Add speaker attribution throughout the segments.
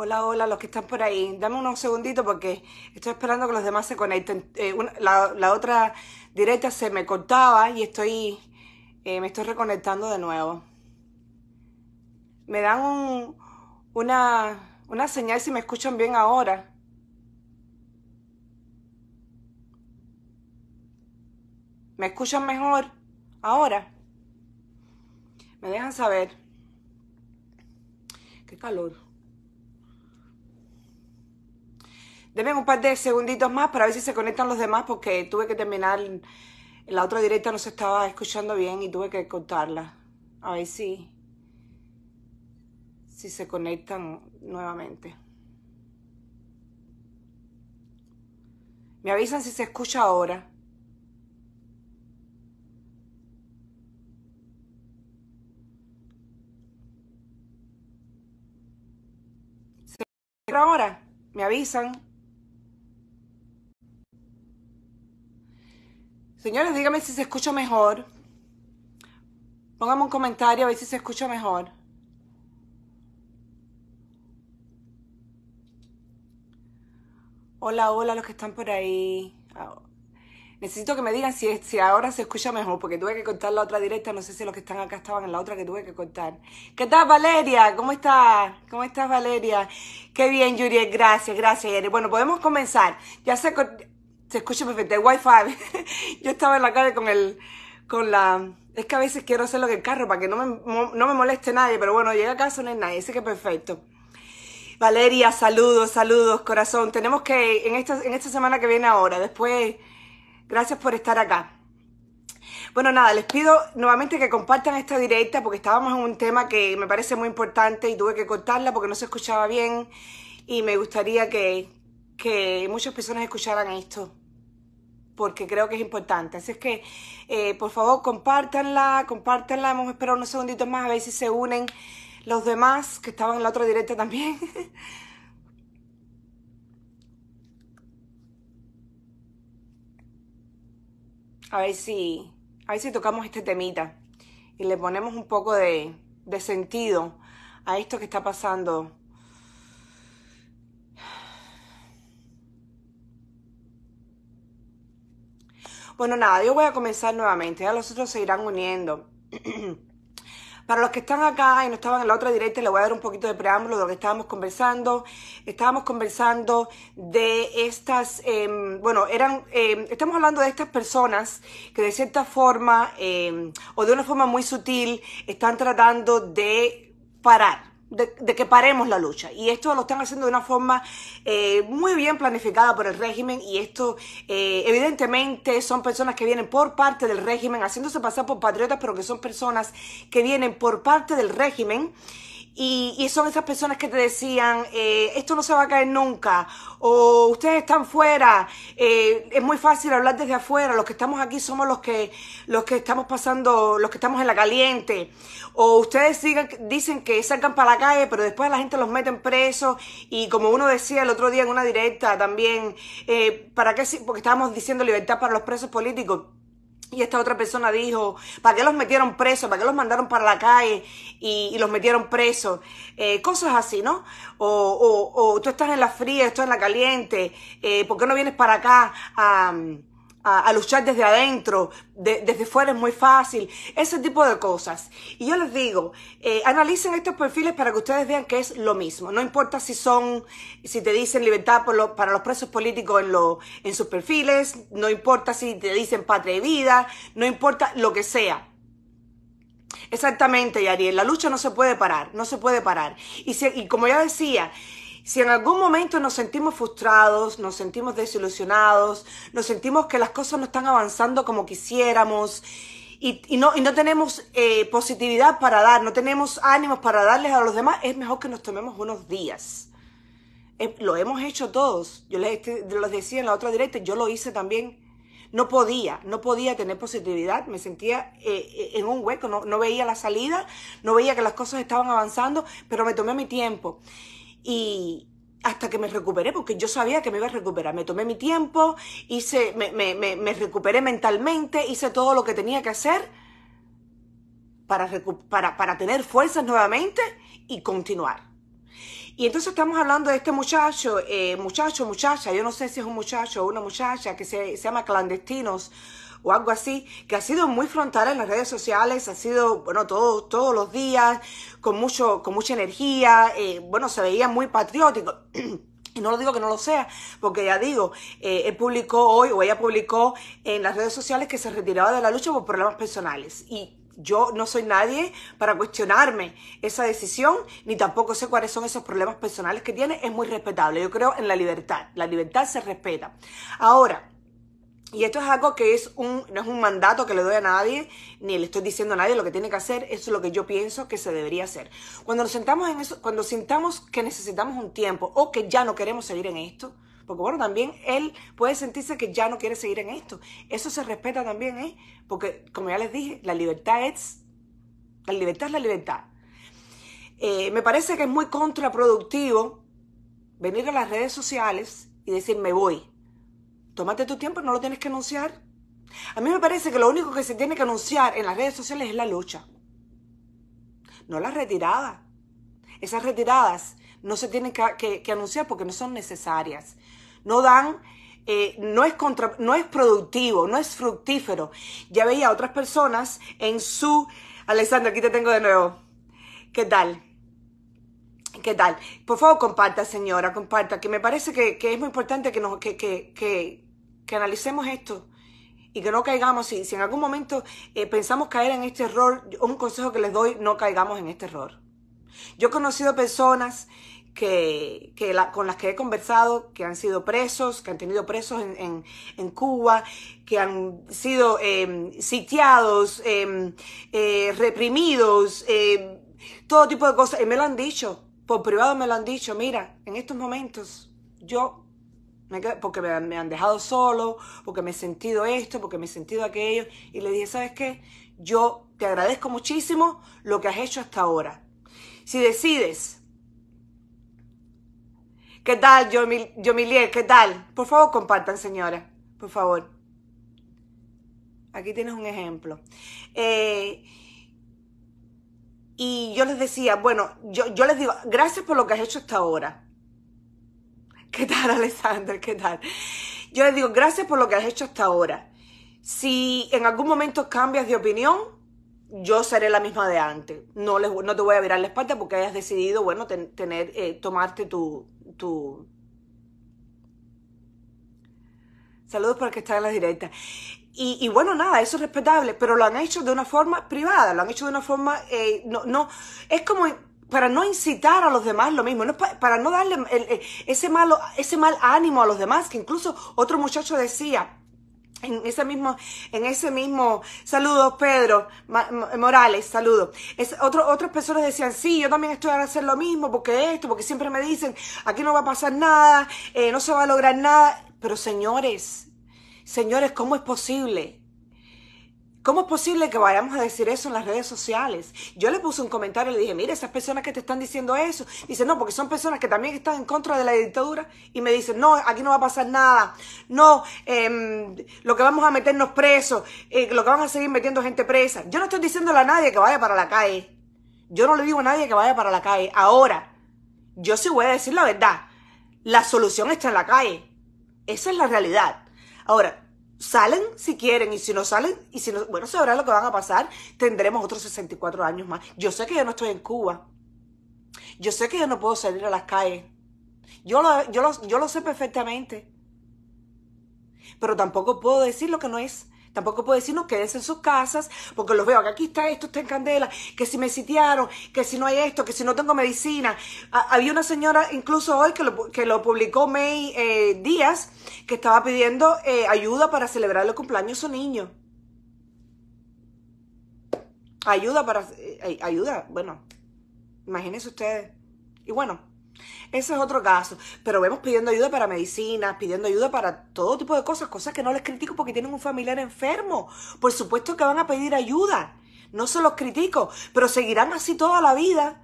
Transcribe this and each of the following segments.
Speaker 1: Hola, hola, los que están por ahí. Dame unos segunditos porque estoy esperando que los demás se conecten. Eh, la, otra directa se me cortaba y estoy eh, me estoy reconectando de nuevo. Me dan una, una señal si me escuchan bien ahora. ¿Me escuchan mejor ahora? Me dejan saber. Qué calor. Deme un par de segunditos más para ver si se conectan los demás porque tuve que terminar. La otra directa no se estaba escuchando bien y tuve que cortarla. A ver si, si se conectan nuevamente. Me avisan si se escucha ahora. ¿Se escucha ahora? Me avisan. Señores, díganme si se escucha mejor. Póngame un comentario a ver si se escucha mejor. Hola, hola los que están por ahí. Ah, necesito que me digan si, ahora se escucha mejor, porque tuve que contar la otra directa. No sé si los que están acá estaban en la otra que tuve que contar. ¿Qué tal, Valeria? ¿Cómo estás? ¿Cómo estás, Valeria? Qué bien, Yuri. Gracias, gracias, Bueno, podemos comenzar. Ya se se escucha perfecto, el wifi. Yo estaba en la calle con el, con la, es que a veces quiero hacerlo en el carro para que no me, moleste nadie, pero bueno, llega a casa no hay nadie, así que perfecto. Valeria, saludos, saludos, corazón. Tenemos que, en esta, en esta semana que viene ahora, después, gracias por estar acá. Bueno, nada, les pido nuevamente que compartan esta directa porque estábamos en un tema que me parece muy importante y tuve que cortarla porque no se escuchaba bien y me gustaría que, que muchas personas escucharan esto, porque creo que es importante. Así es que, eh, por favor, compártanla, compártanla. Hemos esperado unos segunditos más a ver si se unen los demás que estaban en la otra directa también. a ver si, a ver si tocamos este temita y le ponemos un poco de, de sentido a esto que está pasando Bueno, nada, yo voy a comenzar nuevamente, ya los otros se irán uniendo. Para los que están acá y no estaban en la otra directa, les voy a dar un poquito de preámbulo de lo que estábamos conversando. Estábamos conversando de estas, em, bueno, eran, em, estamos hablando de estas personas que de cierta forma em, o de una forma muy sutil están tratando de parar de, que paremos la lucha. Y esto lo están haciendo de una forma eh, muy bien planificada por el régimen y esto eh, evidentemente son personas que vienen por parte del régimen, haciéndose pasar por patriotas, pero que son personas que vienen por parte del régimen. Y, y, son esas personas que te decían, eh, esto no se va a caer nunca, o ustedes están fuera, eh, es muy fácil hablar desde afuera, los que estamos aquí somos los que, los que estamos pasando, los que estamos en la caliente, o ustedes sigan, dicen que salgan para la calle, pero después la gente los mete en presos, y como uno decía el otro día en una directa también, eh, ¿para qué? Porque estábamos diciendo libertad para los presos políticos y esta otra persona dijo, ¿para qué los metieron presos? ¿Para qué los mandaron para la calle y, los metieron presos? Eh, cosas así, ¿no? O, o, o, tú estás en la fría, estás en la caliente, eh, ¿por qué no vienes para acá a a, luchar desde adentro, desde fuera es muy fácil, ese tipo de cosas. Y yo les digo, eh, analicen estos perfiles para que ustedes vean que es lo mismo. No importa si son, si te dicen libertad por para los presos políticos en, los en sus perfiles, no importa si te dicen patria y vida, no importa lo que sea. Exactamente, Yariel, la lucha no se puede parar, no se puede parar. Y, y como ya decía, si en algún momento nos sentimos frustrados, nos sentimos desilusionados, nos sentimos que las cosas no están avanzando como quisiéramos y, no, no, tenemos eh, positividad para dar, no tenemos ánimos para darles a los demás, es mejor que nos tomemos unos días. lo hemos hecho todos. Yo les, decía en la otra directa, yo lo hice también. No podía, no podía tener positividad, me sentía eh, eh, en un hueco, no, no veía la salida, no veía que las cosas estaban avanzando, pero me tomé mi tiempo y hasta que me recuperé, porque yo sabía que me iba a recuperar. Me tomé mi tiempo, hice, me, me, me, recuperé mentalmente, hice todo lo que tenía que hacer para, para, para tener fuerzas nuevamente y continuar. Y entonces estamos hablando de este muchacho, eh, muchacho, muchacha, yo no sé si es un muchacho o una muchacha que se llama Clandestinos o algo así, que ha sido muy frontal en las redes sociales, ha sido, bueno, todos todos los días, con, mucho, con mucha energía, eh, bueno, se veía muy patriótico. Y no lo digo que no lo sea, porque ya digo, eh, él publicó hoy o ella publicó en las redes sociales que se retiraba de la lucha por problemas personales. Y yo no soy nadie para cuestionarme esa decisión, ni tampoco sé cuáles son esos problemas personales que tiene. Es muy respetable. Yo creo en la libertad. La libertad se respeta. Ahora, y esto es algo que es un, no es un mandato que le doy a nadie, ni le estoy diciendo a nadie lo que tiene que hacer, eso es lo que yo pienso que se debería hacer. Cuando nos sentamos en eso, cuando sintamos que necesitamos un tiempo o que ya no queremos seguir en esto, porque bueno, también él puede sentirse que ya no quiere seguir en esto. Eso se respeta también, ¿eh? Porque como ya les dije, la libertad es, la libertad es la libertad. Eh, me parece que es muy contraproductivo venir a las redes sociales y decir me voy Tómate tu tiempo, no lo tienes que anunciar. A mí me parece que lo único que se tiene que anunciar en las redes sociales es la lucha. No la retiradas. Esas retiradas no se tienen que, anunciar porque no son necesarias. No dan, eh, no, es no es productivo, no es fructífero. Ya veía otras personas en su... Alexandra, aquí te tengo de nuevo. ¿Qué tal? ¿Qué tal? Por favor, comparta, señora, comparta, que me parece que, es muy importante que, nos, que, que analicemos esto y que no caigamos, si, si en algún momento eh, pensamos caer en este error, un consejo que les doy, no caigamos en este error. Yo he conocido personas que, con las que he conversado, que han sido presos, que han tenido presos en, Cuba, que han sido em, sitiados, em, eh, reprimidos, em, todo tipo de cosas. Y me lo han dicho, por privado me lo han dicho, mira, en estos momentos yo porque me, han dejado solo, porque me he sentido esto, porque me he sentido aquello. Y le dije, ¿sabes qué? Yo te agradezco muchísimo lo que has hecho hasta ahora. Si decides, ¿qué tal, yo ¿Qué tal? Por favor, compartan, señora. Por favor. Aquí tienes un ejemplo. Eh, y yo les decía, bueno, yo, yo les digo, gracias por lo que has hecho hasta ahora ¿Qué tal, Alexander? ¿Qué tal? Yo les digo, gracias por lo que has hecho hasta ahora. Si en algún momento cambias de opinión, yo seré la misma de antes. No, les, no te voy a virar la espalda porque hayas decidido, bueno, tener, eh, tomarte tu, tu... Saludos para el que está en la directa. Y, y, bueno, nada, eso es respetable, pero lo han hecho de una forma privada, lo han hecho de una forma, eh, no, no, es como para no incitar a los demás lo mismo, no, para no darle ese, malo, ese mal ánimo a los demás, que incluso otro muchacho decía, en ese mismo, en ese mismo, saludos Pedro, Morales, saludos. otro, otras personas decían, sí, yo también estoy a hacer lo mismo, porque esto, porque siempre me dicen, aquí no va a pasar nada, eh, no se va a lograr nada. Pero señores, señores, ¿cómo es posible? ¿Cómo es posible que vayamos a decir eso en las redes sociales? Yo le puse un comentario y le dije, mire, esas personas que te están diciendo eso, dice, no, porque son personas que también están en contra de la dictadura y me dicen, no, aquí no va a pasar nada, no, em, lo que vamos a meternos presos, eh, lo que van a seguir metiendo gente presa. Yo no estoy diciéndole a nadie que vaya para la calle. Yo no le digo a nadie que vaya para la calle. Ahora, yo sí voy a decir la verdad. La solución está en la calle. Esa es la realidad. Ahora, salen si quieren y si no salen, y si no, bueno, sabrá lo que van a pasar, tendremos otros 64 años más. Yo sé que yo no estoy en Cuba. Yo sé que yo no puedo salir a las calles. Yo lo, yo lo sé perfectamente. Pero tampoco puedo decir lo que no es. Tampoco puedo decirnos, no, quédense en sus casas, porque los veo que aquí está esto, está en candela, que si me sitiaron, que si no hay esto, que si no tengo medicina. había una señora, incluso hoy, que lo, que lo publicó May eh, Díaz, que estaba pidiendo eh, ayuda para celebrar el cumpleaños de su niño. Ayuda para... Eh, ayuda, bueno, imagínense ustedes. Y bueno, ese es otro caso. Pero vemos pidiendo ayuda para medicinas, pidiendo ayuda para todo tipo de cosas, cosas que no les critico porque tienen un familiar enfermo. Por supuesto que van a pedir ayuda. No se los critico, pero seguirán así toda la vida.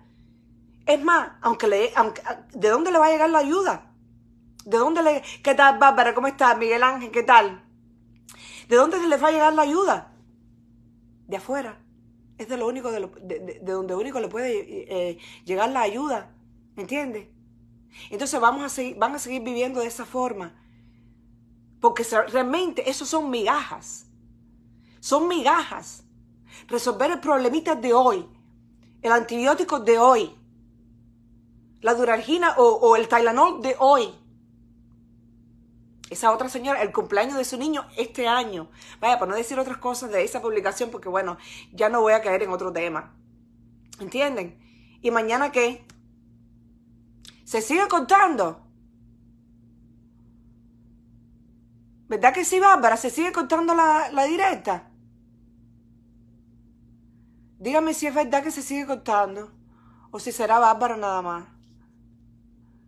Speaker 1: Es más, aunque le, ah, ¿de dónde le va a llegar la ayuda? ¿De dónde le... ¿Qué tal, Bárbara? ¿Cómo estás? Miguel Ángel, ¿qué tal? ¿De dónde se les va a llegar la ayuda? De afuera. Es de lo único, de, de, donde único le puede eh, llegar la ayuda ¿Me entiendes? Entonces vamos a seguir, van a seguir viviendo de esa forma. Porque realmente eso son migajas. Son migajas. Resolver el problemita de hoy, el antibiótico de hoy, la duragina o, o el Tylenol de hoy. Esa otra señora, el cumpleaños de su niño este año. Vaya, para no decir otras cosas de esa publicación, porque bueno, ya no voy a caer en otro tema. ¿Entienden? ¿Y mañana qué? se sigue contando. ¿Verdad que sí, Bárbara? ¿Se sigue contando la, directa? Dígame si es verdad que se sigue contando o si será Bárbara nada más.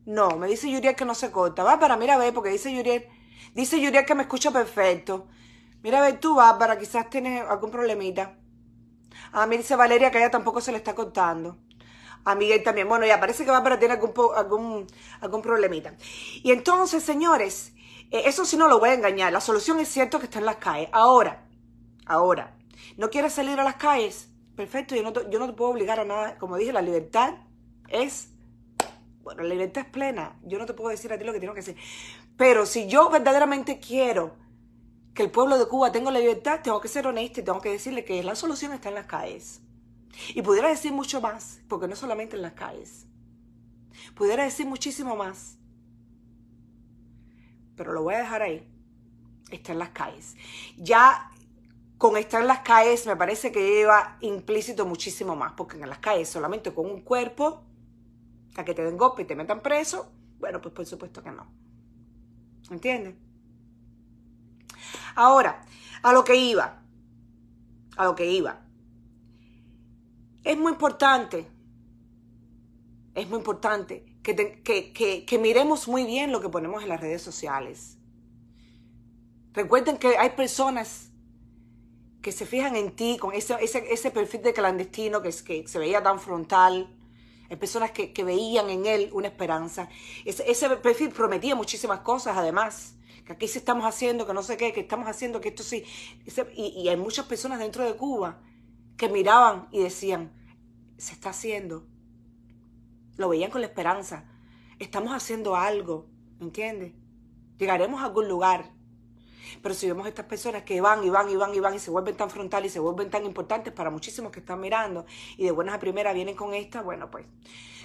Speaker 1: No, me dice Yuriel que no se corta. Bárbara, mira, ver, porque dice Yuriel, dice Yuriel que me escucha perfecto. Mira, ve tú, Bárbara, quizás tienes algún problemita. Ah me dice Valeria que a ella tampoco se le está contando a Miguel también. Bueno, ya parece que para tener algún, algún, algún problemita. Y entonces, señores, eh, eso sí no lo voy a engañar. La solución es cierto que está en las calles. Ahora, ahora, ¿no quieres salir a las calles? Perfecto, yo no, te, puedo obligar a nada. Como dije, la libertad es bueno, la libertad es plena. Yo no te puedo decir a ti lo que tengo que hacer. Pero si yo verdaderamente quiero que el pueblo de Cuba tenga la libertad, tengo que ser honesto y tengo que decirle que la solución está en las calles. Y pudiera decir mucho más, porque no solamente en las calles. Pudiera decir muchísimo más. Pero lo voy a dejar ahí. Está en las calles. Ya con estar en las calles me parece que lleva implícito muchísimo más, porque en las calles solamente con un cuerpo, a que te den golpe y te metan preso, bueno, pues por supuesto que no. ¿Entiendes? Ahora, a lo que iba, a lo que iba. Es muy importante, es muy importante que, miremos muy bien lo que ponemos en las redes sociales. Recuerden que hay personas que se fijan en ti con ese, perfil de clandestino que, se veía tan frontal. Hay personas que, veían en él una esperanza. Ese, perfil prometía muchísimas cosas, además. Que aquí sí estamos haciendo, que no sé qué, que estamos haciendo, que esto sí. y hay muchas personas dentro de Cuba que miraban y decían, se está haciendo. Lo veían con la esperanza. Estamos haciendo algo, ¿entiendes? Llegaremos a algún lugar. Pero si vemos estas personas que van y van y van y van y se vuelven tan frontales y se vuelven tan importantes para muchísimos que están mirando y de buenas a primeras vienen con esta, bueno, pues.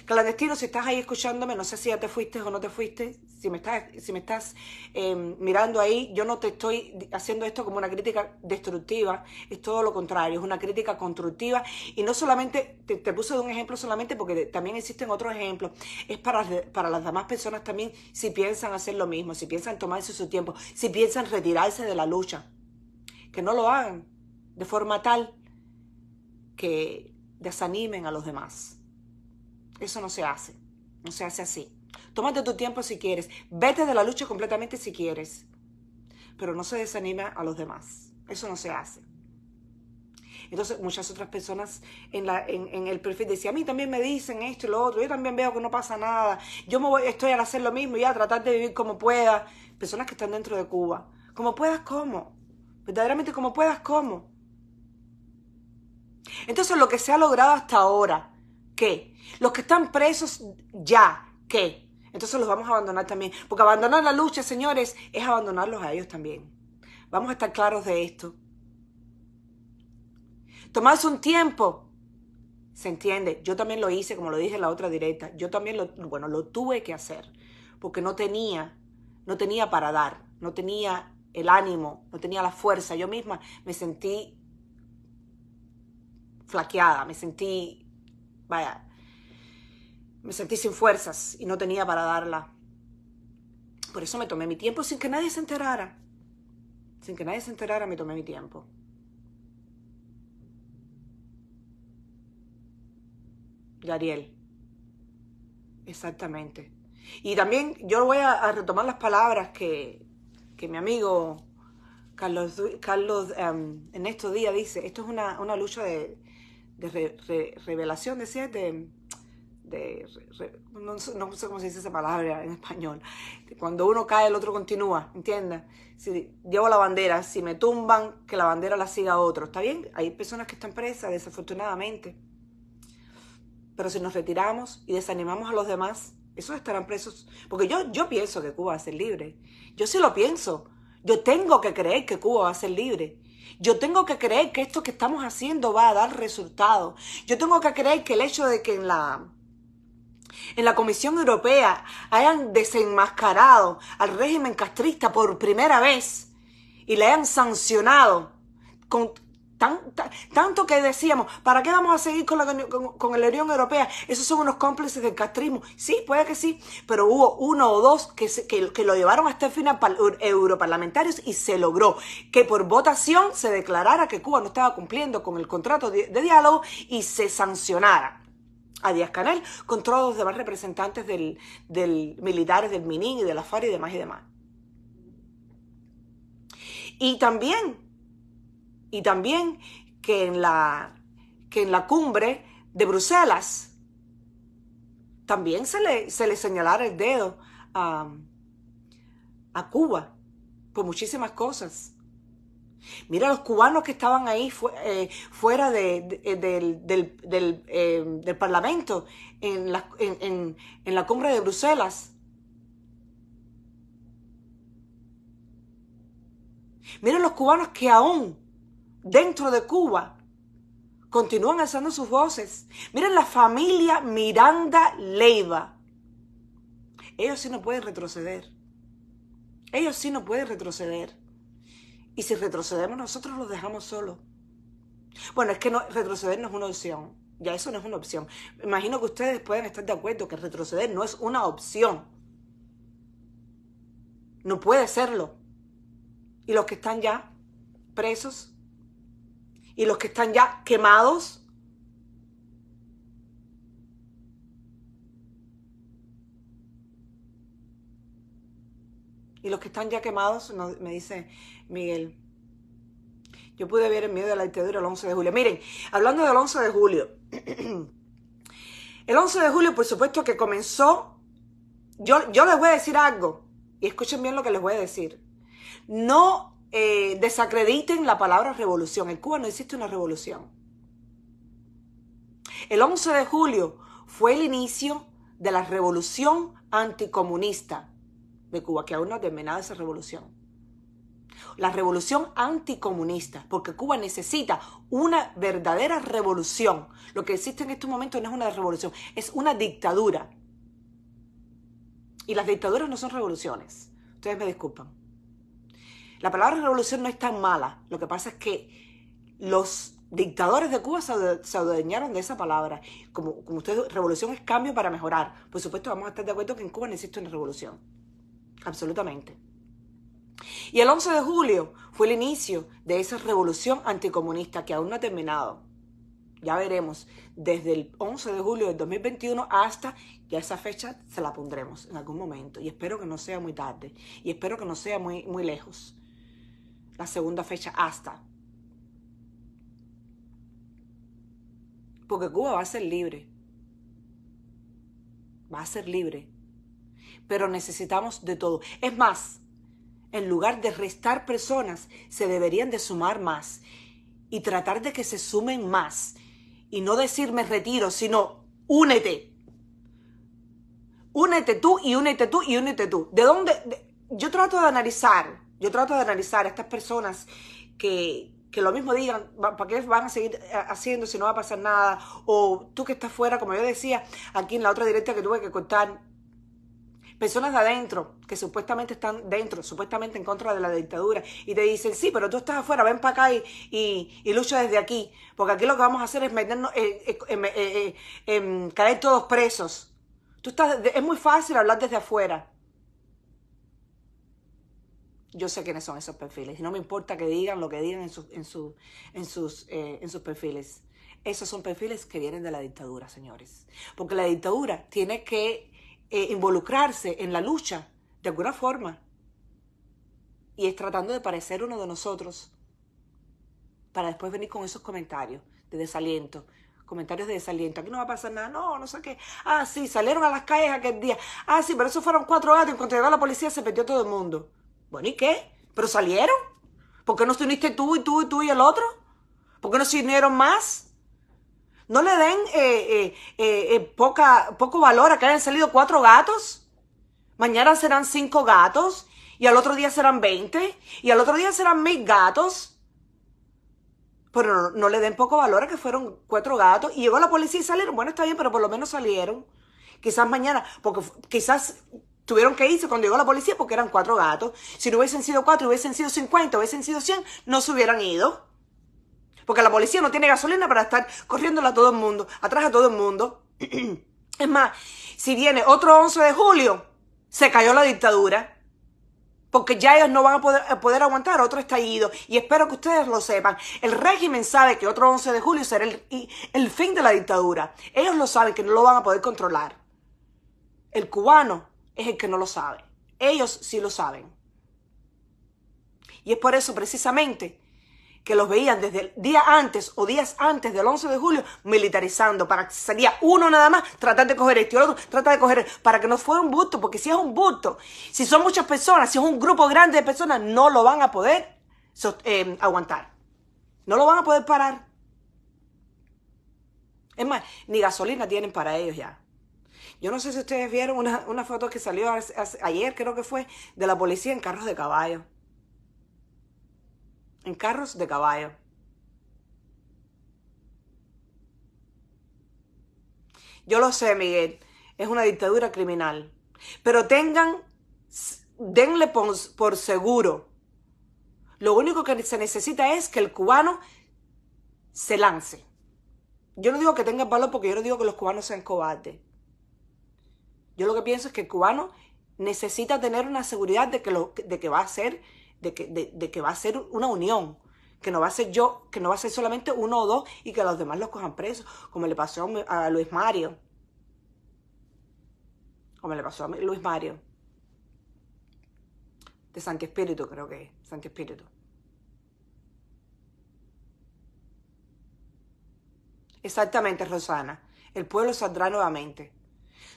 Speaker 1: Clandestino, si estás ahí escuchándome, no sé si ya te fuiste o no te fuiste, si me estás, si me estás em, mirando ahí, yo no te estoy haciendo esto como una crítica destructiva, es todo lo contrario, es una crítica constructiva y no solamente, te, puse de un ejemplo solamente porque también existen otros ejemplos, es para, para las demás personas también si piensan hacer lo mismo, si piensan tomarse su tiempo, si piensan retirarse de la lucha. Que no lo hagan de forma tal que desanimen a los demás. Eso no se hace. No se hace así. Tómate tu tiempo si quieres. Vete de la lucha completamente si quieres. Pero no se desanime a los demás. Eso no se hace. Entonces muchas otras personas en, el perfil decían, a mí también me dicen esto y lo otro, yo también veo que no pasa nada, yo me voy, estoy al hacer lo mismo y a tratar de vivir como pueda. Personas que están dentro de Cuba, como puedas, ¿cómo? Verdaderamente como puedas, ¿cómo? Entonces lo que se ha logrado hasta ahora, ¿qué? Los que están presos ya, ¿qué? Entonces los vamos a abandonar también. Porque abandonar la lucha, señores, es abandonarlos a ellos también. Vamos a estar claros de esto. Tomarse un tiempo. ¿Se entiende? Yo también lo hice, como lo dije en la otra directa. Yo también bueno, lo tuve que hacer. Porque no tenía, no tenía para dar. No tenía el ánimo, no tenía la fuerza. Yo misma me sentí flaqueada, me sentí, vaya, me sentí sin fuerzas y no tenía para darla. Por eso me tomé mi tiempo sin que nadie se enterara. Sin que nadie se enterara me tomé mi tiempo. Gabriel Exactamente. Y también yo voy a retomar las palabras que, que mi amigo Carlos, Carlos em, en estos días dice, esto es una, una lucha de, de revelación, decía, de, de no, no, sé cómo se dice esa palabra en español, cuando uno cae el otro continúa, ¿entiendes? Si llevo la bandera, si me tumban, que la bandera la siga otro, ¿está bien? Hay personas que están presas, desafortunadamente, pero si nos retiramos y desanimamos a los demás, esos estarán presos. Porque yo, yo pienso que Cuba va a ser libre. Yo sí lo pienso. Yo tengo que creer que Cuba va a ser libre. Yo tengo que creer que esto que estamos haciendo va a dar resultados. Yo tengo que creer que el hecho de que en la, en la Comisión Europea hayan desenmascarado al régimen castrista por primera vez y le hayan sancionado con, tanto que decíamos, ¿para qué vamos a seguir con la, con, Unión Europea? Esos son unos cómplices del castrismo. Sí, puede que sí, pero hubo uno o dos que, que, lo llevaron hasta el este final europarlamentarios y se logró que por votación se declarara que Cuba no estaba cumpliendo con el contrato de, diálogo y se sancionara a Díaz Canel con todos los demás representantes del, militares del MININ y de la FARC y demás y demás. Y también y también que en la, que en la cumbre de Bruselas también se le, se le señalara el dedo a, Cuba por muchísimas cosas. Mira los cubanos que estaban ahí eh, fuera eh, eh, del, Parlamento en la, en la cumbre de Bruselas. Mira los cubanos que aún dentro de Cuba continúan alzando sus voces. Miren la familia Miranda Leiva. Ellos sí no pueden retroceder. Ellos sí no pueden retroceder. Y si retrocedemos nosotros los dejamos solos. Bueno, es que no, retroceder no es una opción. Ya eso no es una opción. Imagino que ustedes pueden estar de acuerdo que retroceder no es una opción. No puede serlo. Y los que están ya presos y los que están ya quemados. Y los que están ya quemados, me dice Miguel, yo pude ver en miedo de la dictadura el 11 de julio. Miren, hablando del 11 de julio, el 11 de julio, por supuesto que comenzó, yo, yo les voy a decir algo, y escuchen bien lo que les voy a decir. No eh, desacrediten la palabra revolución. En Cuba no existe una revolución. El 11 de julio fue el inicio de la revolución anticomunista de Cuba, que aún no ha terminado esa revolución. La revolución anticomunista, porque Cuba necesita una verdadera revolución. Lo que existe en estos momentos no es una revolución, es una dictadura. Y las dictaduras no son revoluciones. Ustedes me disculpan. La palabra revolución no es tan mala. Lo que pasa es que los dictadores de Cuba se adueñaron de esa palabra. Como, como ustedes, revolución es cambio para mejorar. Por supuesto, vamos a estar de acuerdo que en Cuba no existe una revolución. Absolutamente. Y el 11 de julio fue el inicio de esa revolución anticomunista que aún no ha terminado. Ya veremos, desde el 11 de julio del 2021 hasta ya esa fecha se la pondremos en algún momento. Y espero que no sea muy tarde. Y espero que no sea muy, muy lejos la segunda fecha hasta. Porque Cuba va a ser libre. Va a ser libre. Pero necesitamos de todo. Es más, en lugar de restar personas, se deberían de sumar más y tratar de que se sumen más. Y no decirme retiro, sino únete. Únete tú y únete tú y únete tú. ¿De dónde? yo trato de analizar yo trato de analizar a estas personas que, lo mismo digan, ¿para qué van a seguir eh, haciendo si no va a pasar nada? O tú que estás fuera, como yo decía, aquí en la otra directa que tuve que contar, personas de adentro, que supuestamente están dentro, supuestamente en contra de la dictadura, y te dicen, sí, pero tú estás afuera, ven para acá y, lucha desde aquí, porque aquí lo que vamos a hacer es meternos, eh, eh, eh em, caer todos presos. Tú estás, es muy fácil hablar desde afuera, yo sé quiénes son esos perfiles. Y no me importa que digan lo que digan en, su, en, su, en, sus, eh, en sus perfiles. Esos son perfiles que vienen de la dictadura, señores. Porque la dictadura tiene que eh, involucrarse en la lucha de alguna forma. Y es tratando de parecer uno de nosotros para después venir con esos comentarios de desaliento, comentarios de desaliento. Aquí no va a pasar nada. No, no sé qué. Ah, sí, salieron a las calles aquel día. Ah, sí, pero eso fueron cuatro años. En cuanto llegó la policía se perdió todo el mundo. Bueno, ¿y qué? ¿Pero salieron? ¿Por qué no se uniste tú y tú y tú y el otro? ¿Por qué no se unieron más? No le den eh, eh, eh, poca, poco valor a que hayan salido cuatro gatos. Mañana serán cinco gatos. Y al otro día serán veinte. Y al otro día serán mil gatos. Pero no, no, le den poco valor a que fueron cuatro gatos. Y llegó la policía y salieron. Bueno, está bien, pero por lo menos salieron. Quizás mañana. Porque quizás Tuvieron que irse cuando llegó la policía porque eran cuatro gatos. Si no hubiesen sido cuatro, hubiesen sido cincuenta, hubiesen sido 100, no se hubieran ido. Porque la policía no tiene gasolina para estar corriéndola a todo el mundo, atrás a todo el mundo. Es más, si viene otro 11 de julio, se cayó la dictadura. Porque ya ellos no van a poder, aguantar otro estallido. Y espero que ustedes lo sepan. El régimen sabe que otro 11 de julio será el fin de la dictadura. Ellos lo saben que no lo van a poder controlar. El cubano es el que no lo sabe. Ellos sí lo saben. Y es por eso precisamente que los veían desde el día antes o días antes del 11 de julio militarizando para que salía uno nada más, tratar de coger este, el otro, tratar de coger, para que no fuera un busto, porque si es un busto si son muchas personas, si es un grupo grande de personas, no lo van a poder eh, aguantar. No lo van a poder parar. Es más, ni gasolina tienen para ellos ya. Yo no sé si ustedes vieron una, foto que salió ayer, creo que fue, de la policía en carros de caballo. En carros de caballo. Yo lo sé, Miguel, es una dictadura criminal. Pero tengan, denle por, por seguro. Lo único que se necesita es que el cubano se lance. Yo no digo que tenga valor porque yo no digo que los cubanos sean cobardes. Yo lo que pienso es que el cubano necesita tener una seguridad de que, lo, de que va a ser, de que, va a ser una unión, que no va a ser yo, que no va a ser solamente uno o dos y que los demás los cojan presos, como le pasó a Luis Mario. Como le pasó a Luis Mario. De Santi Espíritu, creo que es. Santi Espíritu. Exactamente, Rosana. El pueblo saldrá nuevamente.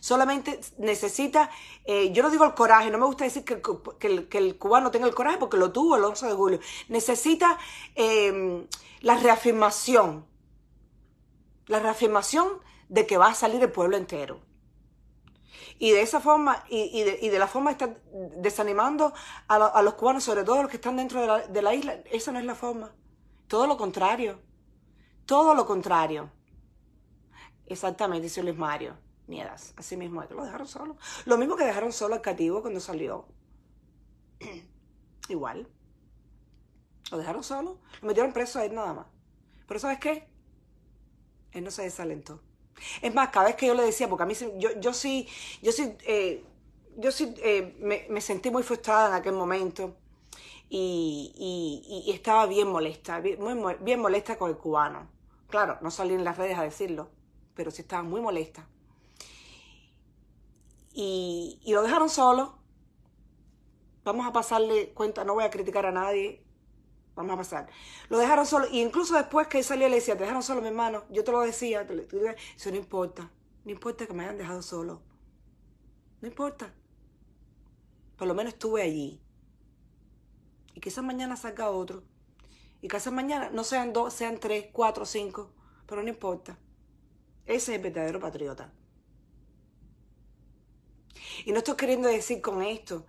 Speaker 1: Solamente necesita, eh, yo no digo el coraje, no me gusta decir que, el, que, el, cubano tenga el coraje porque lo tuvo el 11 de julio. Necesita em, la reafirmación, la reafirmación de que va a salir el pueblo entero. Y de esa forma, y, de, la forma de desanimando a, los cubanos, sobre todo los que están dentro de la, de la isla, esa no es la forma. Todo lo contrario. Todo lo contrario. Exactamente, dice Luis Mario. Miedas, así mismo, lo dejaron solo. Lo mismo que dejaron solo al cativo cuando salió. Igual. Lo dejaron solo, lo metieron preso a él nada más. Pero ¿sabes qué? Él no se desalentó. Es más, cada vez que yo le decía, porque a mí yo, yo sí, yo sí, eh, yo sí eh, me, sentí muy frustrada en aquel momento y, estaba bien molesta, bien molesta con el cubano. Claro, no salí en las redes a decirlo, pero sí estaba muy molesta y, lo dejaron solo. Vamos a pasarle cuenta, no voy a criticar a nadie, vamos a pasar. Lo dejaron solo, y incluso después que él salió le decía, te dejaron solo mi hermano, yo te lo decía, te, digo, eso no importa, no importa que me hayan dejado solo, no importa. Por lo menos estuve allí. Y que esa mañana salga otro. Y que esa mañana no sean dos, sean tres, cuatro, cinco, pero no importa. Ese es el verdadero patriota. Y no estoy queriendo decir con esto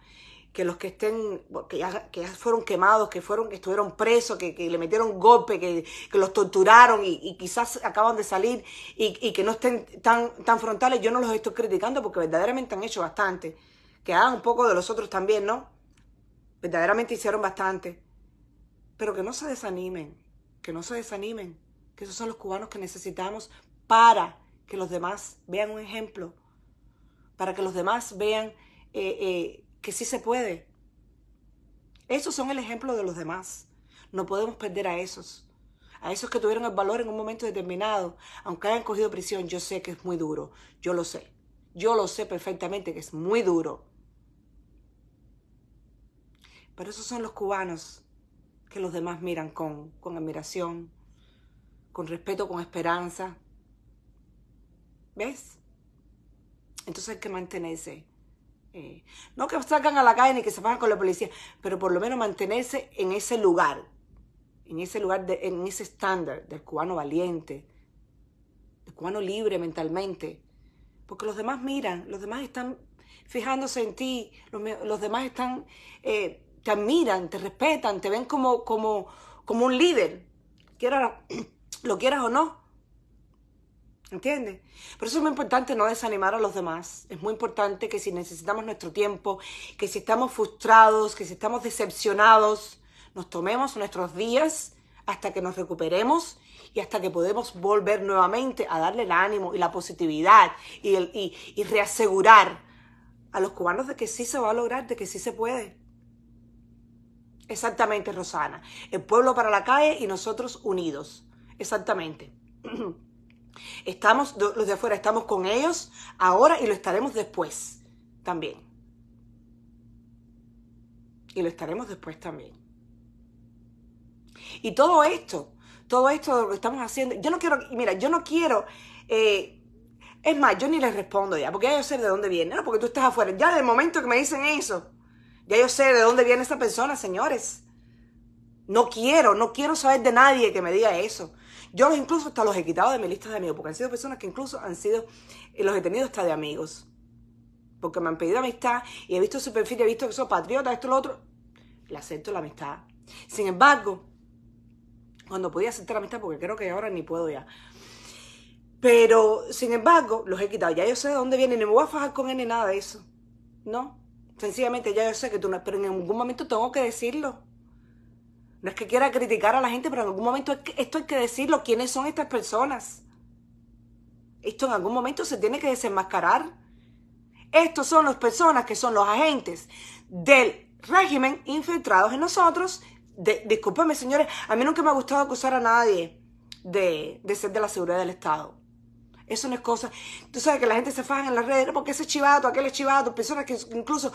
Speaker 1: que los que estén, que ya, fueron quemados, que fueron, que estuvieron presos, que, le metieron golpe, que, los torturaron y, quizás acaban de salir y, que no estén tan, tan frontales, yo no los estoy criticando porque verdaderamente han hecho bastante. Que hagan un poco de los otros también, ¿no? Verdaderamente hicieron bastante. Pero que no se desanimen, que no se desanimen, que esos son los cubanos que necesitamos para que los demás vean un ejemplo para que los demás vean eh, eh, que sí se puede. Esos son el ejemplo de los demás. No podemos perder a esos. A esos que tuvieron el valor en un momento determinado, aunque hayan cogido prisión, yo sé que es muy duro. Yo lo sé. Yo lo sé perfectamente que es muy duro. Pero esos son los cubanos que los demás miran con, con admiración, con respeto, con esperanza. ¿Ves? Entonces hay que mantenerse. Eh, no que salgan a la calle ni que se van con la policía, pero por lo menos mantenerse en ese lugar, en ese lugar, en ese estándar del cubano valiente, del cubano libre mentalmente. Porque los demás miran, los demás están fijándose en ti, los, demás están, eh, te admiran, te respetan, te ven como, como, como un líder, lo quieras o no. ¿Entiendes? Por eso es muy importante no desanimar a los demás. Es muy importante que si necesitamos nuestro tiempo, que si estamos frustrados, que si estamos decepcionados, nos tomemos nuestros días hasta que nos recuperemos y hasta que podemos volver nuevamente a darle el ánimo y la positividad y, y, y reasegurar a los cubanos de que sí se va a lograr, de que sí se puede. Exactamente, Rosana. El pueblo para la calle y nosotros unidos. Exactamente. Estamos, los de afuera, estamos con ellos ahora y lo estaremos después también. Y lo estaremos después también. Y todo esto, todo esto lo estamos haciendo. Yo no quiero, mira, yo no quiero eh, es más, yo ni les respondo ya, porque ya yo sé de dónde viene, no, porque tú estás afuera. Ya del momento que me dicen eso, ya yo sé de dónde viene esa persona, señores. No quiero, no quiero saber de nadie que me diga eso. Yo incluso hasta los he quitado de mi lista de amigos, porque han sido personas que incluso han sido, eh, los he tenido hasta de amigos. Porque me han pedido amistad y he visto su perfil, he visto que son patriotas, esto, lo otro. Le acepto la amistad. Sin embargo, cuando podía aceptar la amistad, porque creo que ahora ni puedo ya. Pero, sin embargo, los he quitado. Ya yo sé de dónde vienen, ni me voy a fajar con él ni nada de eso. No, sencillamente ya yo sé que tú no, pero en algún momento tengo que decirlo. No es que quiera criticar a la gente, pero en algún momento esto hay que decirlo. ¿Quiénes son estas personas? Esto en algún momento se tiene que desenmascarar. Estos son las personas que son los agentes del régimen infiltrados en nosotros. De, señores, a mí nunca me ha gustado acusar a nadie de ser de la seguridad del Estado. Eso no es cosa. Tú sabes que la gente se faja en las redes, porque ese chivato, aquel es chivato, personas que incluso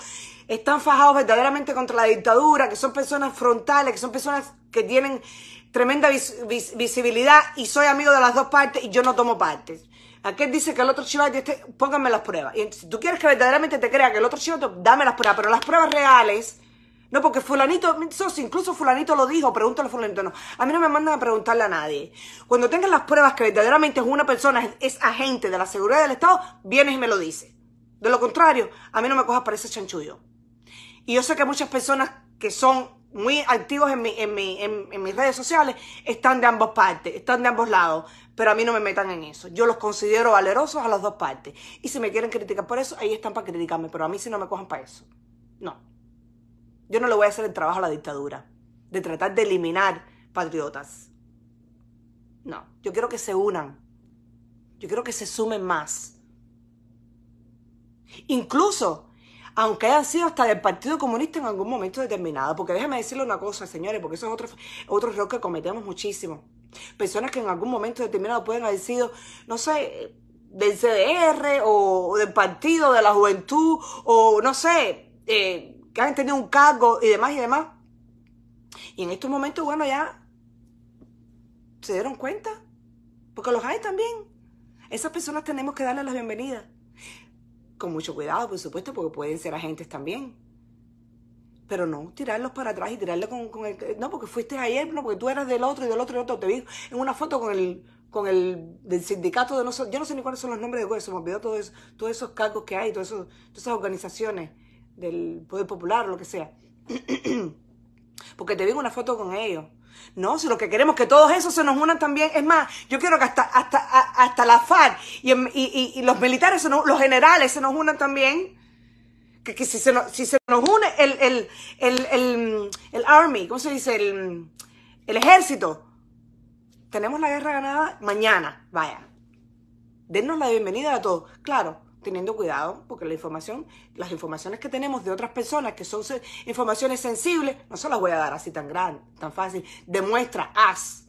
Speaker 1: están fajados verdaderamente contra la dictadura, que son personas frontales, que son personas que tienen tremenda visibilidad y soy amigo de las dos partes y yo no tomo partes. Aquel dice que el otro chivato, este, pónganme las pruebas. Y si tú quieres que verdaderamente te crea que el otro chivato, dame las pruebas, pero las pruebas reales no, porque fulanito, incluso fulanito lo dijo, pregúntale a fulanito, no. A mí no me mandan a preguntarle a nadie. Cuando tengan las pruebas que verdaderamente es una persona, es, agente de la seguridad del Estado, vienes y me lo dices. De lo contrario, a mí no me cojas para ese chanchullo. Y yo sé que muchas personas que son muy activos en, mis redes sociales están de ambos partes, están de ambos lados, pero a mí no me metan en eso. Yo los considero valerosos a las dos partes. Y si me quieren criticar por eso, ahí están para criticarme, pero a mí si no me cojan para eso. No. Yo no le voy a hacer el trabajo a la dictadura de tratar de eliminar patriotas. No, yo quiero que se unan. Yo quiero que se sumen más. Incluso, aunque hayan sido hasta del Partido Comunista en algún momento determinado, porque déjame decirle una cosa, señores, porque eso es otro, error que cometemos muchísimo. Personas que en algún momento determinado pueden haber sido, no sé, del CDR o, o del Partido de la Juventud o no sé, eh, que han tenido un cargo y demás y demás. Y en estos momentos, bueno, ya se dieron cuenta, porque los hay también. Esas personas tenemos que darles las bienvenidas. Con mucho cuidado, por supuesto, porque pueden ser agentes también. Pero no tirarlos para atrás y tirarlos con, el... No, porque fuiste ayer, no, porque tú eras del otro y del otro y del otro. Te vi en una foto con el con el del sindicato de no yo no sé ni cuáles son los nombres de eso, me olvidó todo todos esos cargos que hay, todas esas organizaciones del poder popular, lo que sea. Porque te digo una foto con ellos. No, si lo que queremos es que todos esos se nos unan también. Es más, yo quiero que hasta, hasta, hasta la FARC y, em, los militares, nos, los generales se nos unan también. Que, si, se nos, si se nos une el, el, el, el, Army, ¿cómo se dice? El, el ejército. Tenemos la guerra ganada mañana, vaya. denos la bienvenida a todos. Claro, teniendo cuidado, porque la información, las informaciones que tenemos de otras personas que son informaciones sensibles, no se las voy a dar así tan grande, tan fácil. Demuestra, haz.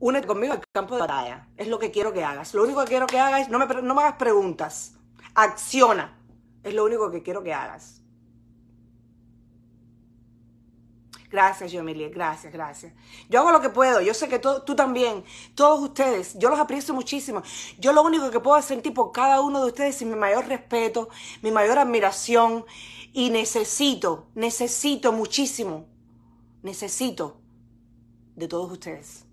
Speaker 1: Únete conmigo al campo de batalla. Es lo que quiero que hagas. Lo único que quiero que hagas es no no me hagas preguntas. Acciona. Es lo único que quiero que hagas. Gracias, emilie Gracias, gracias. Yo hago lo que puedo. Yo sé que tú también. Todos ustedes. Yo los aprecio muchísimo. Yo lo único que puedo sentir por cada uno de ustedes es mi mayor respeto, mi mayor admiración. Y necesito, necesito muchísimo. Necesito de todos ustedes.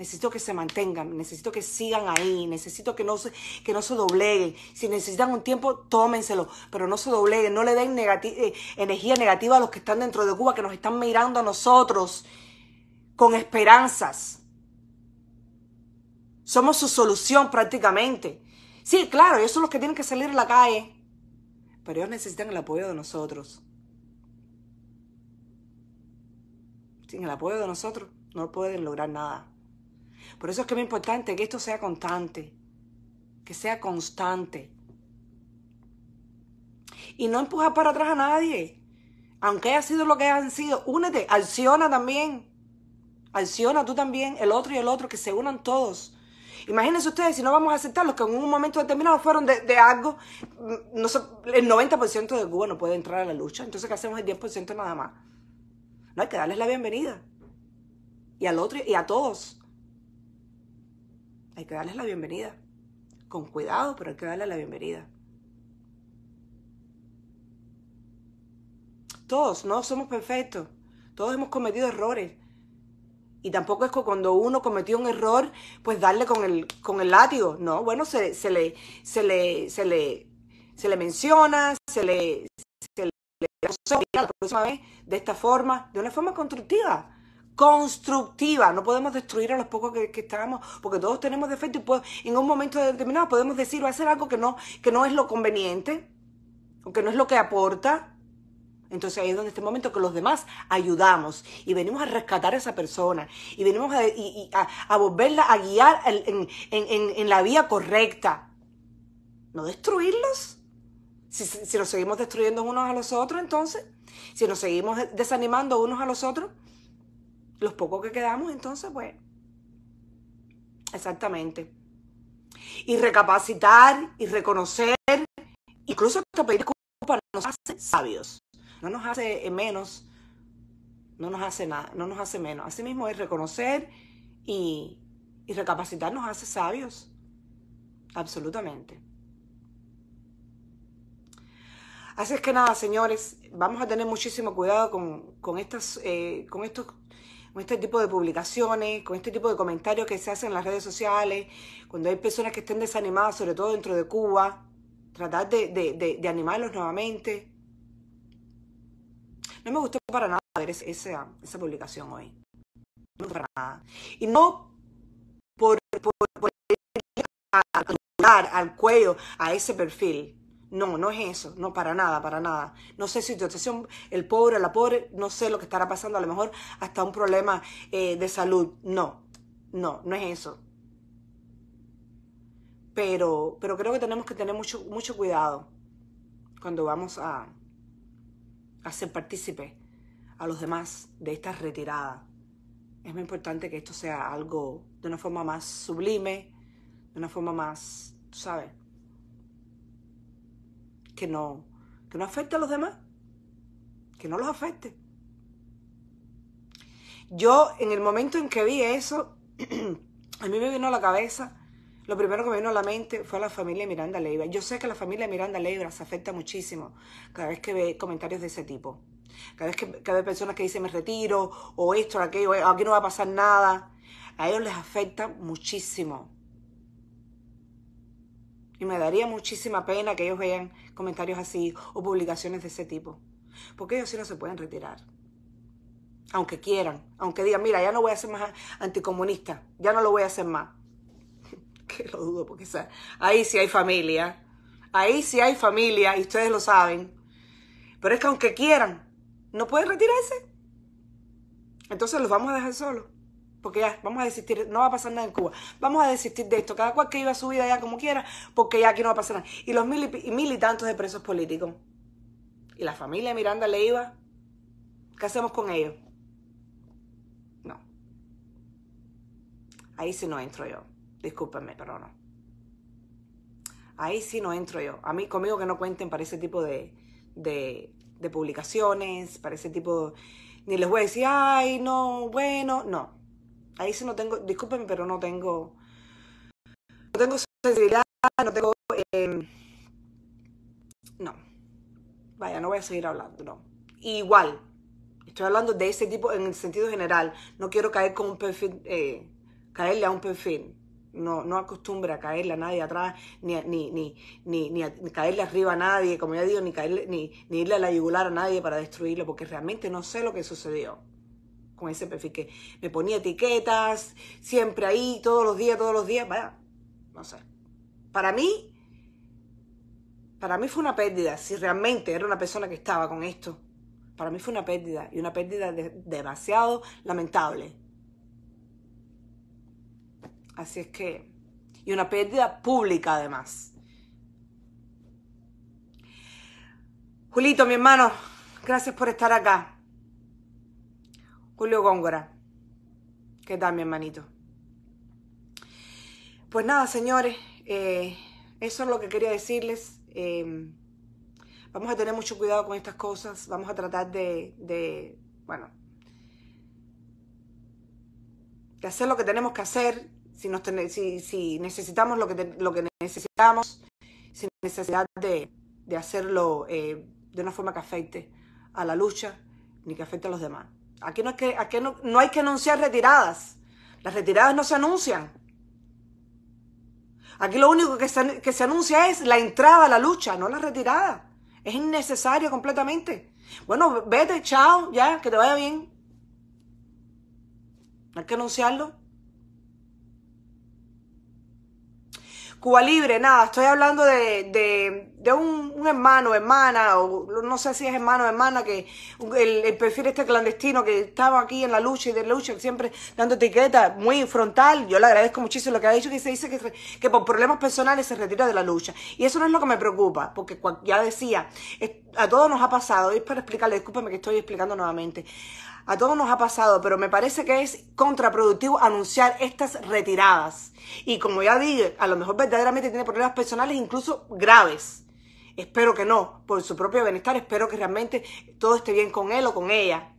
Speaker 1: Necesito que se mantengan, necesito que sigan ahí, necesito que no se, que no se dobleguen. Si necesitan un tiempo, tómenselo, pero no se dobleguen, no le den eh, energía negativa a los que están dentro de Cuba, que nos están mirando a nosotros con esperanzas. Somos su solución prácticamente. Sí, claro, ellos son los que tienen que salir a la calle, pero ellos necesitan el apoyo de nosotros. Sin el apoyo de nosotros no pueden lograr nada. Por eso es que es muy importante que esto sea constante, que sea constante. Y no empujar para atrás a nadie. Aunque haya sido lo que hayan sido, únete, acciona también. Acciona tú también, el otro y el otro, que se unan todos. Imagínense ustedes si no vamos a aceptar los que en un momento determinado fueron de, algo. el 90% de Cuba no puede entrar a la lucha, entonces ¿qué hacemos el 10% nada más? No hay que darles la bienvenida. Y al otro y a todos. Hay que darles la bienvenida. Con cuidado, pero hay que darles la bienvenida. Todos, no somos perfectos. Todos hemos cometido errores. Y tampoco es que cuando uno cometió un error, pues darle con el, con el látigo. No, bueno, se, le, se, le, se, le, se le menciona, se le, se la próxima vez de esta forma, de una forma constructiva constructiva. No podemos destruir a los pocos que, estamos, porque todos tenemos defectos y en un momento determinado podemos decir o hacer algo que no, que no es lo conveniente, o que no es lo que aporta. Entonces ahí es donde este momento que los demás ayudamos y venimos a rescatar a esa persona y venimos a, volverla a guiar en, la vía correcta. No destruirlos. Si, si, seguimos destruyendo unos a los otros, entonces, si nos seguimos desanimando unos a los otros, los pocos que quedamos, entonces, pues, exactamente. Y recapacitar y reconocer, incluso hasta pedir disculpas, nos hace sabios, no nos hace menos, no nos hace nada, no nos hace menos. mismo es reconocer y, recapacitar nos hace sabios, absolutamente. Así es que nada, señores, vamos a tener muchísimo cuidado con, estas, eh, con estos con este tipo de publicaciones, con este tipo de comentarios que se hacen en las redes sociales, cuando hay personas que estén desanimadas, sobre todo dentro de Cuba, tratar de, animarlos nuevamente. No me gustó para nada ver esa, publicación hoy. No para nada. Y no por, por, al cuello a ese perfil. No, no es eso, no, para nada, para nada. No sé si tu situación, el pobre, la pobre, no sé lo que estará pasando, a lo mejor hasta un problema eh, de salud. No, no, no es eso. Pero, pero creo que tenemos que tener mucho, mucho cuidado cuando vamos a, hacer partícipe a los demás de esta retirada. Es muy importante que esto sea algo de una forma más sublime, de una forma más, sabes, que no, que no afecte a los demás, que no los afecte. Yo, en el momento en que vi eso, a mí me vino a la cabeza, lo primero que me vino a la mente fue a la familia Miranda Leiva. Yo sé que la familia Miranda Leiva se afecta muchísimo cada vez que ve comentarios de ese tipo. Cada vez que, cada personas que dicen me retiro, o esto, o aquello, aquí no va a pasar nada. A ellos les afecta muchísimo. Y me daría muchísima pena que ellos vean comentarios así o publicaciones de ese tipo. Porque ellos sí no se pueden retirar. Aunque quieran, aunque digan, mira, ya no voy a ser más anticomunista, ya no lo voy a hacer más. que lo dudo, porque ahí sí hay familia. Ahí sí hay familia y ustedes lo saben. Pero es que aunque quieran, no pueden retirarse. Entonces los vamos a dejar solos porque ya vamos a desistir, no va a pasar nada en Cuba, vamos a desistir de esto, cada cual que iba a su vida ya como quiera, porque ya aquí no va a pasar nada. Y los mil y, tantos de presos políticos. Y la familia Miranda Miranda iba? ¿qué hacemos con ellos? No. Ahí sí no entro yo, discúlpenme, pero no. Ahí sí no entro yo. A mí, conmigo que no cuenten para ese tipo de, de publicaciones, para ese tipo... Ni les voy a decir, ay, no, bueno, no Ahí sí no tengo, discúlpenme, pero no tengo, no tengo sensibilidad, no tengo, em, no, vaya, no voy a seguir hablando, igual, estoy hablando de ese tipo en el sentido general, no quiero caer con un perfil, eh, caerle a un perfil, no, no acostumbra a caerle a nadie atrás, ni, ni, ni, ni, caerle arriba a nadie, como ya digo, ni, caerle, ni, ni irle a la yugular a nadie para destruirlo, porque realmente no sé lo que sucedió con ese perfil que me ponía etiquetas, siempre ahí, todos los días, todos los días, vaya, no sé. Para mí, para mí fue una pérdida, si realmente era una persona que estaba con esto, para mí fue una pérdida y una pérdida demasiado lamentable. Así es que, y una pérdida pública además. Julito, mi hermano, gracias por estar acá. Julio Góngora. ¿Qué tal, mi hermanito? Pues nada, señores, eh, eso es lo que quería decirles. Eh, vamos a tener mucho cuidado con estas cosas, vamos a tratar de, bueno, de hacer lo que tenemos que hacer, si, si, necesitamos lo que, lo que necesitamos, sin necesidad de, hacerlo eh, de una forma que afecte a la lucha ni que afecte a los demás. Aquí no, que, no, hay que anunciar retiradas. Las retiradas no se anuncian. Aquí lo único que se, que se, anuncia es la entrada a la lucha, no la retirada. Es innecesario completamente. Bueno, vete, chao, ya, que te vaya bien. No hay que anunciarlo. Cuba Libre, nada, estoy hablando de, de, de un, un, hermano, hermana, o no sé si es hermano o hermana, que el, perfil este clandestino que estaba aquí en la lucha y de lucha, siempre dando etiqueta, muy frontal. Yo le agradezco muchísimo lo que ha dicho, que se dice que, por problemas personales se retira de la lucha. Y eso no es lo que me preocupa, porque ya decía, a todos nos ha pasado, y para explicarle, discúlpeme que estoy explicando nuevamente. A todos nos ha pasado, pero me parece que es contraproductivo anunciar estas retiradas. Y como ya dije, a lo mejor verdaderamente tiene problemas personales incluso graves. Espero que no, por su propio bienestar, espero que realmente todo esté bien con él o con ella,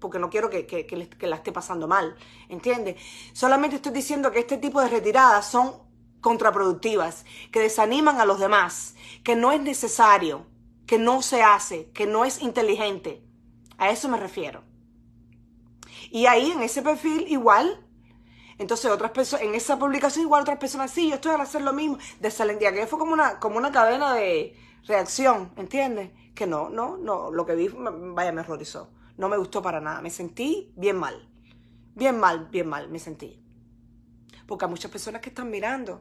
Speaker 1: porque no quiero que, que, que, la esté pasando mal, ¿entiendes? Solamente estoy diciendo que este tipo de retiradas son contraproductivas, que desaniman a los demás, que no es necesario, que no se hace, que no es inteligente. A eso me refiero. Y ahí en ese perfil igual entonces otras personas, en esa publicación igual otras personas, sí, yo estoy a hacer lo mismo, de Salendía, que fue como una, como una cadena de reacción, ¿entiendes? Que no, no, no, lo que vi, vaya, me horrorizó. No me gustó para nada, me sentí bien mal, bien mal, bien mal, me sentí. Porque hay muchas personas que están mirando,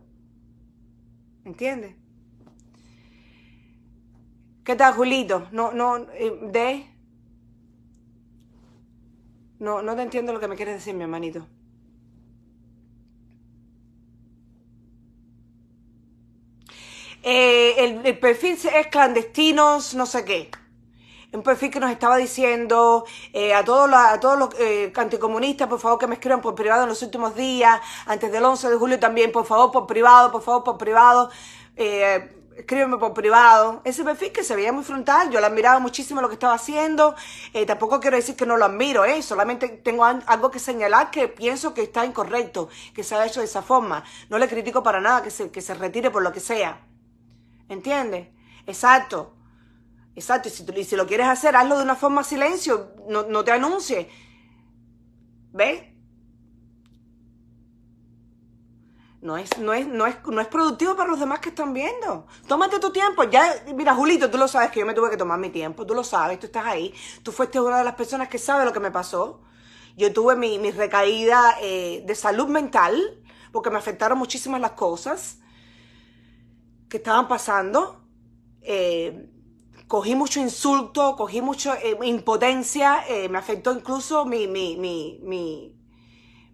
Speaker 1: ¿entiendes? ¿Qué tal, Julito? No, no, eh, de... No, no te entiendo lo que me quieres decir, mi hermanito. Eh, el, perfil es clandestinos, no sé qué. Un perfil que nos estaba diciendo eh, a todos los, a todos los eh, anticomunistas, por favor, que me escriban por privado en los últimos días, antes del 11 de julio también, por favor, por privado, por favor, por privado escríbeme por privado. Ese perfil que se veía muy frontal, yo lo admiraba muchísimo lo que estaba haciendo. Eh, tampoco quiero decir que no lo admiro, eh. solamente tengo algo que señalar que pienso que está incorrecto, que se ha hecho de esa forma. No le critico para nada que se, que se retire por lo que sea. ¿Entiendes? Exacto. Exacto. Y si, lo quieres hacer, hazlo de una forma silencio, no, te anuncie. ¿Ves? No es, no, es, no, es, no es productivo para los demás que están viendo. Tómate tu tiempo. Ya, mira, Julito, tú lo sabes que yo me tuve que tomar mi tiempo. Tú lo sabes, tú estás ahí. Tú fuiste una de las personas que sabe lo que me pasó. Yo tuve mi, recaída eh, de salud mental porque me afectaron muchísimas las cosas que estaban pasando. Eh, cogí mucho insulto, cogí mucha eh, impotencia. me afectó incluso mi, mi, mi, mi,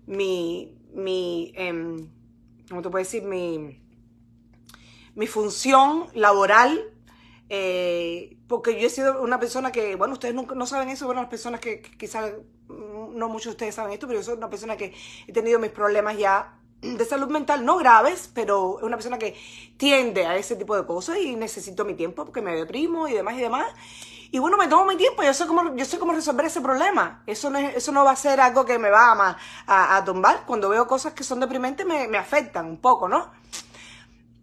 Speaker 1: mi, mi em, ¿cómo te puedo decir? Mi, mi función laboral, eh, porque yo he sido una persona que, bueno, ustedes no, no saben eso, bueno, las personas que, que quizás mm, no muchos de ustedes saben esto, pero yo soy una persona que he tenido mis problemas ya de salud mental, no graves, pero es una persona que tiende a ese tipo de cosas y necesito mi tiempo porque me deprimo y demás y demás. Y bueno, me tomo mi tiempo, yo sé cómo, yo cómo resolver ese problema. Eso no, eso no va a ser algo que me va a, a, tumbar. Cuando veo cosas que son deprimentes me, afectan un poco, ¿no?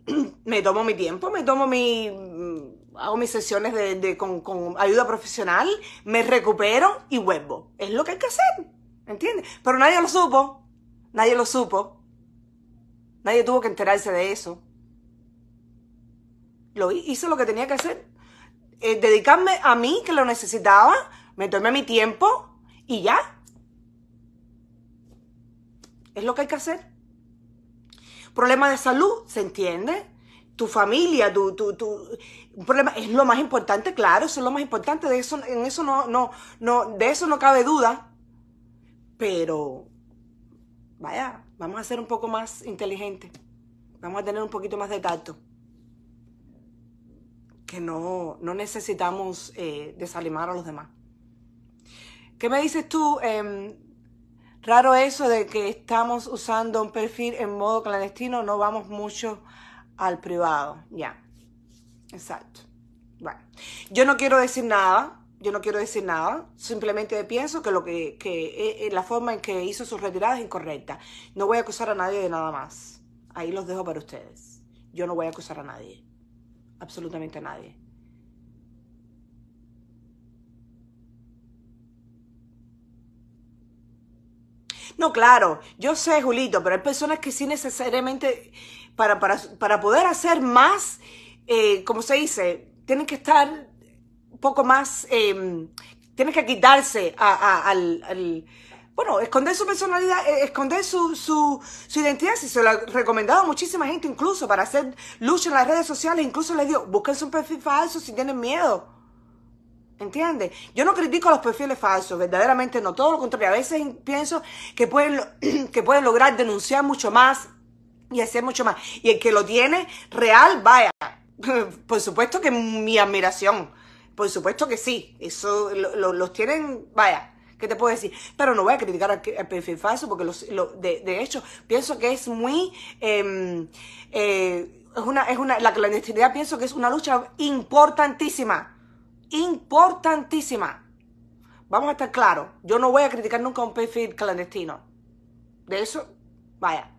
Speaker 1: Me tomo mi tiempo, me tomo mi... Mm, hago mis sesiones con, con ayuda profesional, me recupero y vuelvo. Es lo que hay que hacer, ¿entiendes? Pero nadie lo supo, nadie lo supo. Nadie tuvo que enterarse de eso. Lo hice lo que tenía que hacer eh, dedicarme a mí, que lo necesitaba, me tomé mi tiempo y ya. Es lo que hay que hacer. Problema de salud, ¿se entiende? Tu familia, tu, problema es lo más importante, claro, eso es lo más importante, de eso, en eso no, no, no, de eso no cabe duda. Pero, vaya, vamos a ser un poco más inteligentes. Vamos a tener un poquito más de tacto que no, necesitamos eh, desalimar a los demás. ¿Qué me dices tú? Em, raro eso de que estamos usando un perfil en modo clandestino, no vamos mucho al privado. Ya, exacto. Bueno, yo no quiero decir nada, yo no quiero decir nada, simplemente pienso que, lo que, que, eh, eh, la forma en que hizo su retirada es incorrecta. No voy a acusar a nadie de nada más. Ahí los dejo para ustedes. Yo no voy a acusar a nadie absolutamente a nadie. No, claro, yo sé, Julito, pero hay personas que sí necesariamente, para, para, para poder hacer más, eh, como se dice, tienen que estar un poco más, em, tienen que quitarse al, bueno, esconder su personalidad, eh, esconder su, identidad, si se lo ha recomendado a muchísima gente incluso para hacer lucha en las redes sociales, incluso les digo, busquen un perfil falso si tienen miedo. ¿Entiendes? Yo no critico los perfiles falsos, verdaderamente no, todo lo contrario. A veces pienso que pueden, que pueden lograr denunciar mucho más y hacer mucho más. Y el que lo tiene real, vaya, por supuesto que mi admiración, por supuesto que sí, eso los tienen, vaya, ¿Qué te puedo decir? Pero no voy a criticar al, perfil falso porque de, hecho pienso que es muy... Em, eh, una, es la clandestinidad pienso que es una lucha importantísima. Importantísima. Vamos a estar claros. Yo no voy a criticar nunca un perfil clandestino. De eso, vaya.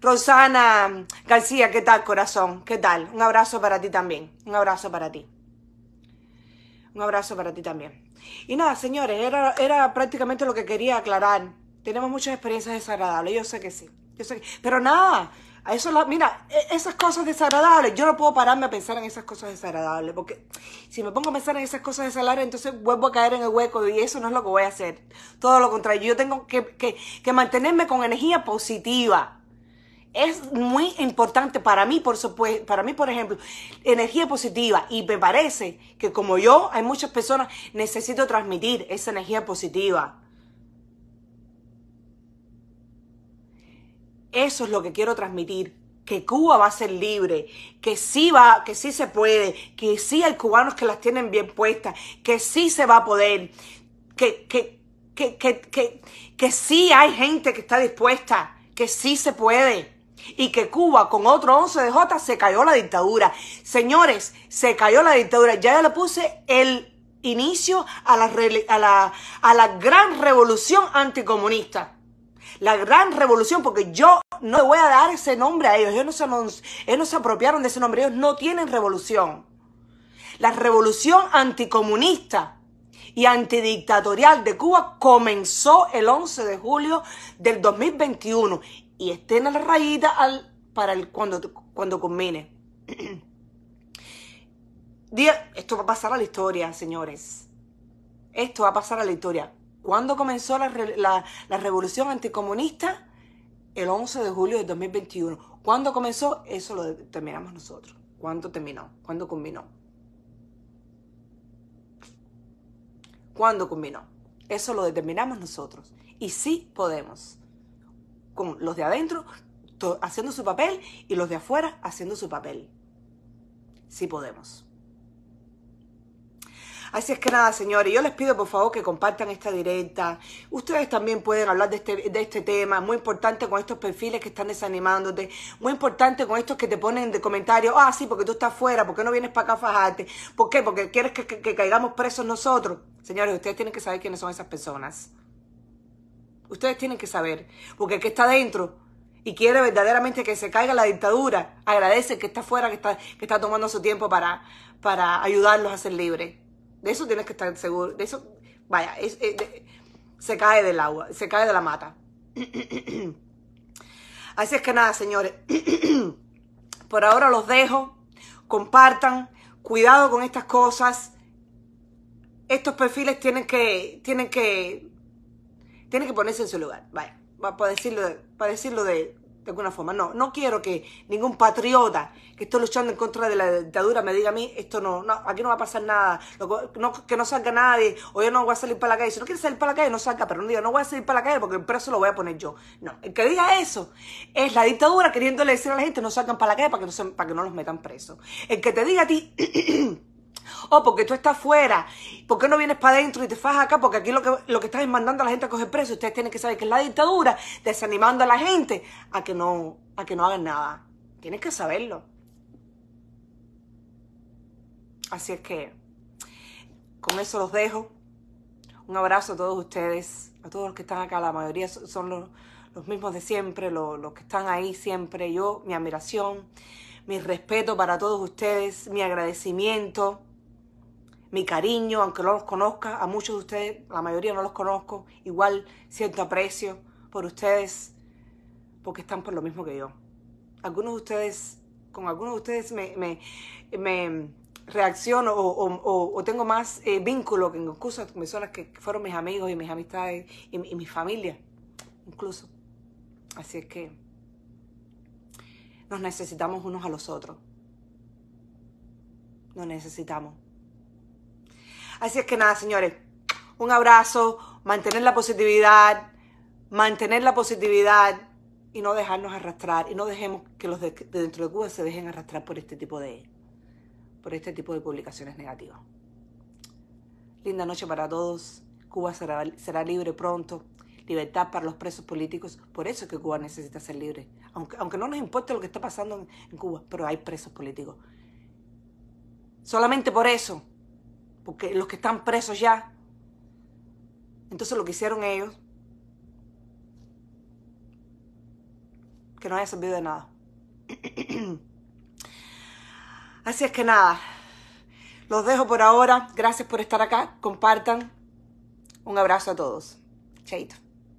Speaker 1: Rosana García, ¿qué tal, corazón? ¿Qué tal? Un abrazo para ti también. Un abrazo para ti. Un abrazo para ti también. Y nada, señores, era, era prácticamente lo que quería aclarar. Tenemos muchas experiencias desagradables, yo sé que sí. Yo sé pero nada, a eso mira, e, esas cosas desagradables, yo no puedo pararme a pensar en esas cosas desagradables, porque si me pongo a pensar en esas cosas desagradables, entonces vuelvo a caer en el hueco y eso no es lo que voy a hacer. Todo lo contrario, yo tengo que, que mantenerme con energía positiva es muy importante para mí, por para mí, por ejemplo, energía positiva. Y me parece que como yo, hay muchas personas, necesito transmitir esa energía positiva. Eso es lo que quiero transmitir. Que Cuba va a ser libre, que sí va, que sí se puede, que sí hay cubanos que las tienen bien puestas, que sí se va a poder, que, que, que, que, que sí hay gente que está dispuesta, que sí se puede y que Cuba con otro 11 de J se cayó la dictadura. Señores, se cayó la dictadura. Ya yo le puse el inicio a la, a la, gran revolución anticomunista. La gran revolución, porque yo no le voy a dar ese nombre a ellos. no, ellos no se apropiaron de ese nombre. Ellos no tienen revolución. La revolución anticomunista y antidictatorial de Cuba comenzó el 11 de julio del 2021 y estén a la rayita al, para el, cuando, cuando combine. Esto va a pasar a la historia, señores. Esto va a pasar a la historia. ¿Cuándo comenzó la, revolución anticomunista? El 11 de julio de 2021. ¿Cuándo comenzó? Eso lo determinamos nosotros. ¿Cuándo terminó? ¿Cuándo culminó? ¿Cuándo culminó? Eso lo determinamos nosotros. Y sí podemos con los de adentro haciendo su papel y los de afuera haciendo su papel. sí podemos. Así es que nada, señores, yo les pido por favor que compartan esta directa. Ustedes también pueden hablar de este, este tema, muy importante con estos perfiles que están desanimándote, muy importante con estos que te ponen de comentarios. ah, sí, porque tú estás fuera, porque no vienes para acá a fajarte? ¿Por qué? Porque quieres que caigamos presos nosotros. Señores, ustedes tienen que saber quiénes son esas personas. Ustedes tienen que saber, porque el que está dentro y quiere verdaderamente que se caiga la dictadura, agradece que está fuera, que está, que está tomando su tiempo para, para ayudarlos a ser libres. De eso tienes que estar seguro. De eso, vaya, se cae del agua, se cae de la mata. Así es que nada, señores. Por ahora los dejo. Compartan. Cuidado con estas cosas. Estos perfiles tienen que, tienen que tiene que ponerse en su lugar, vaya, para decirlo, de, para decirlo de, alguna forma. No, no quiero que ningún patriota que esté luchando en contra de la dictadura me diga a mí, esto no, no aquí no va a pasar nada, que no salga nadie, o yo no voy a salir para la calle. Si no quiere salir para la calle, no salga, pero no diga, no voy a salir para la calle porque el preso lo voy a poner yo. No, el que diga eso es la dictadura queriéndole decir a la gente, no salgan para la calle para que no, para que no los metan presos. El que te diga a ti... Oh, porque tú estás fuera. ¿Por qué no vienes para adentro y te vas acá? Porque aquí lo que, lo que estás mandando a la gente a coger preso. Ustedes tienen que saber que es la dictadura desanimando a la gente a que no, a que no hagan nada. Tienes que saberlo. Así es que con eso los dejo. Un abrazo a todos ustedes, a todos los que están acá. La mayoría son los, los mismos de siempre, los, los que están ahí siempre. Yo, mi admiración. Mi respeto para todos ustedes, mi agradecimiento, mi cariño, aunque no los conozca, a muchos de ustedes, la mayoría no los conozco, igual siento aprecio por ustedes, porque están por lo mismo que yo. Algunos de ustedes, con algunos de ustedes me, reacciono o, tengo más eh, vínculo que incluso con personas que fueron mis amigos y mis amistades y, y mi familia, incluso. Así es que nos necesitamos unos a los otros. Nos necesitamos. Así es que nada, señores. Un abrazo, mantener la positividad, mantener la positividad y no dejarnos arrastrar. Y no dejemos que los de, dentro de Cuba se dejen arrastrar por este tipo de, por este tipo de publicaciones negativas. Linda noche para todos. Cuba será libre pronto libertad para los presos políticos. Por eso es que Cuba necesita ser libre aunque, no nos importe lo que está pasando en, Cuba, pero hay presos políticos. Solamente por eso, porque los que están presos ya, entonces lo que hicieron ellos, que no haya servido de nada. Así es que nada, los dejo por ahora. Gracias por estar acá. Compartan. Un abrazo a todos. Chaito.